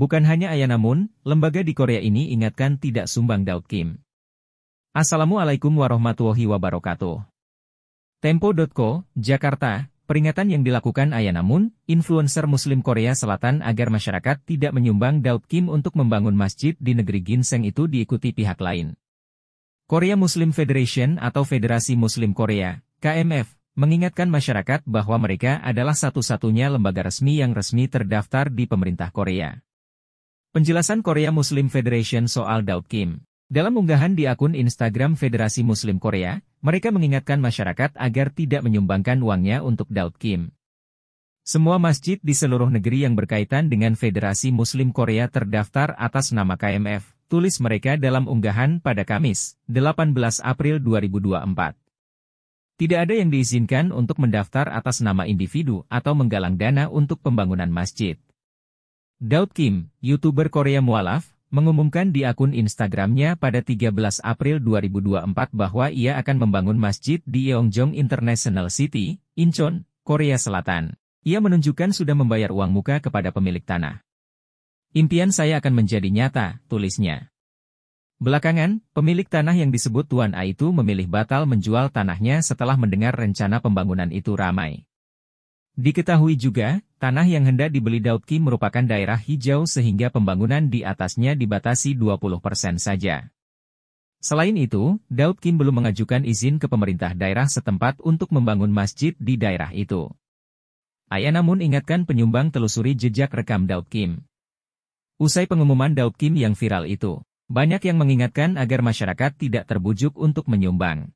Bukan hanya Ayana namun, lembaga di Korea ini ingatkan tidak sumbang Daud Kim. Assalamualaikum warahmatullahi wabarakatuh. Tempo.co, Jakarta, peringatan yang dilakukan Ayana namun, influencer muslim Korea Selatan agar masyarakat tidak menyumbang Daud Kim untuk membangun masjid di negeri Ginseng itu diikuti pihak lain. Korea Muslim Federation atau Federasi Muslim Korea, KMF, mengingatkan masyarakat bahwa mereka adalah satu-satunya lembaga resmi yang resmi terdaftar di pemerintah Korea. Penjelasan Korea Muslim Federation soal Daud Kim. Dalam unggahan di akun Instagram Federasi Muslim Korea, mereka mengingatkan masyarakat agar tidak menyumbangkan uangnya untuk Daud Kim. Semua masjid di seluruh negeri yang berkaitan dengan Federasi Muslim Korea terdaftar atas nama KMF, tulis mereka dalam unggahan pada Kamis, 18 April 2024. Tidak ada yang diizinkan untuk mendaftar atas nama individu atau menggalang dana untuk pembangunan masjid. Daud Kim, YouTuber Korea mualaf, mengumumkan di akun Instagramnya pada 13 April 2024 bahwa ia akan membangun masjid di Yeongjong International City, Incheon, Korea Selatan. Ia menunjukkan sudah membayar uang muka kepada pemilik tanah. Impian saya akan menjadi nyata, tulisnya. Belakangan, pemilik tanah yang disebut Tuan A itu memilih batal menjual tanahnya setelah mendengar rencana pembangunan itu ramai. Diketahui juga, Tanah yang hendak dibeli Daudki merupakan daerah hijau sehingga pembangunan di atasnya dibatasi 20% saja. Selain itu, Daud Kim belum mengajukan izin ke pemerintah daerah setempat untuk membangun masjid di daerah itu. Aya namun ingatkan penyumbang telusuri jejak rekam Daud Kim. Usai pengumuman Daud Kim yang viral itu, banyak yang mengingatkan agar masyarakat tidak terbujuk untuk menyumbang.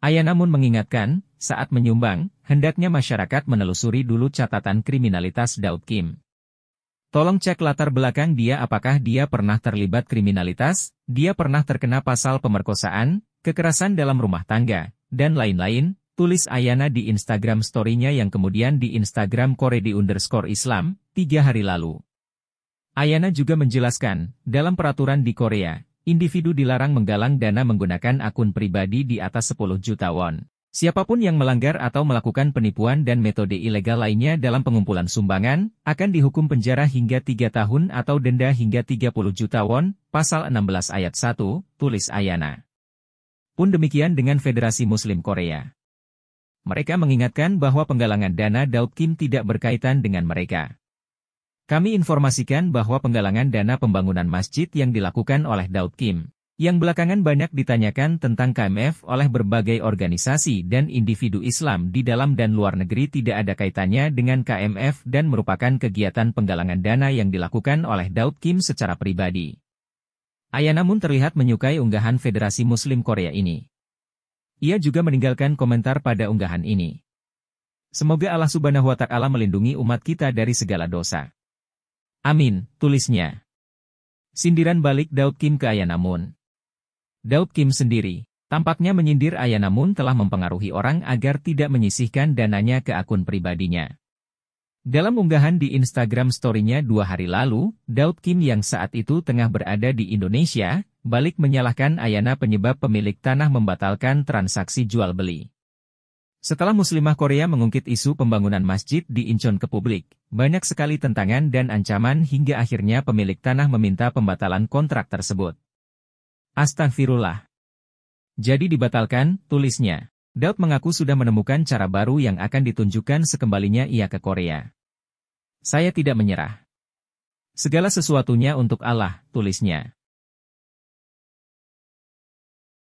Aya namun mengingatkan, saat menyumbang, hendaknya masyarakat menelusuri dulu catatan kriminalitas Daud Kim. Tolong cek latar belakang dia apakah dia pernah terlibat kriminalitas, dia pernah terkena pasal pemerkosaan, kekerasan dalam rumah tangga, dan lain-lain, tulis Ayana di Instagram story-nya yang kemudian di Instagram Koredi underscore Islam, tiga hari lalu. Ayana juga menjelaskan, dalam peraturan di Korea, individu dilarang menggalang dana menggunakan akun pribadi di atas 10 juta won. Siapapun yang melanggar atau melakukan penipuan dan metode ilegal lainnya dalam pengumpulan sumbangan, akan dihukum penjara hingga 3 tahun atau denda hingga 30 juta won, pasal 16 ayat 1, tulis Ayana. Pun demikian dengan Federasi Muslim Korea. Mereka mengingatkan bahwa penggalangan dana Daud Kim tidak berkaitan dengan mereka. Kami informasikan bahwa penggalangan dana pembangunan masjid yang dilakukan oleh Daud Kim yang belakangan banyak ditanyakan tentang KMF oleh berbagai organisasi dan individu Islam di dalam dan luar negeri tidak ada kaitannya dengan KMF dan merupakan kegiatan penggalangan dana yang dilakukan oleh Daud Kim secara pribadi. Ayah namun terlihat menyukai unggahan Federasi Muslim Korea ini. Ia juga meninggalkan komentar pada unggahan ini. Semoga Allah subhanahu wa ta'ala melindungi umat kita dari segala dosa. Amin, tulisnya. Sindiran balik Daud Kim ke Ayah namun. Daud Kim sendiri, tampaknya menyindir Aya namun telah mempengaruhi orang agar tidak menyisihkan dananya ke akun pribadinya. Dalam unggahan di Instagram story-nya dua hari lalu, Daud Kim yang saat itu tengah berada di Indonesia, balik menyalahkan Ayana penyebab pemilik tanah membatalkan transaksi jual-beli. Setelah Muslimah Korea mengungkit isu pembangunan masjid di Incheon ke publik, banyak sekali tentangan dan ancaman hingga akhirnya pemilik tanah meminta pembatalan kontrak tersebut. Astagfirullah. Jadi dibatalkan, tulisnya. Daud mengaku sudah menemukan cara baru yang akan ditunjukkan sekembalinya ia ke Korea. Saya tidak menyerah. Segala sesuatunya untuk Allah, tulisnya.